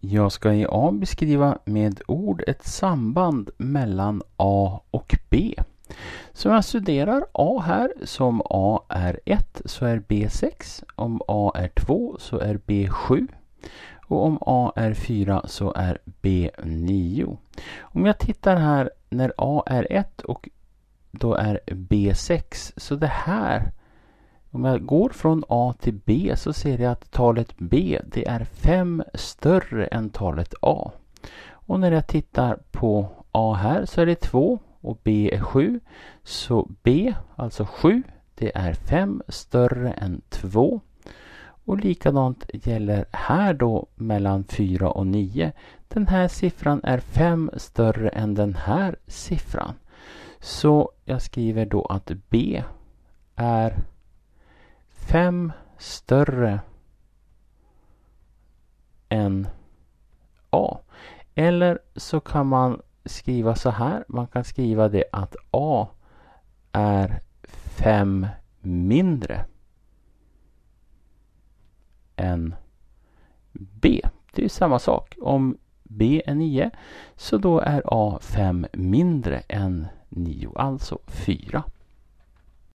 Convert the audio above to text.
Jag ska i A beskriva med ord ett samband mellan A och B. Så om jag studerar A här, så om A är 1 så är B 6. Om A är 2 så är B 7. Och om A är 4 så är B 9. Om jag tittar här när A är 1 och då är B 6. Så det här om jag går från A till B så ser jag att talet B det är 5 större än talet A. Och när jag tittar på A här så är det 2 och B är 7. Så B, alltså 7, det är 5 större än 2. Och likadant gäller här då mellan 4 och 9. Den här siffran är 5 större än den här siffran. Så jag skriver då att B är fem större än A. Eller så kan man skriva så här. Man kan skriva det att A är fem mindre än B. Det är samma sak. Om B är 9 så då är A 5 mindre än 9, alltså 4.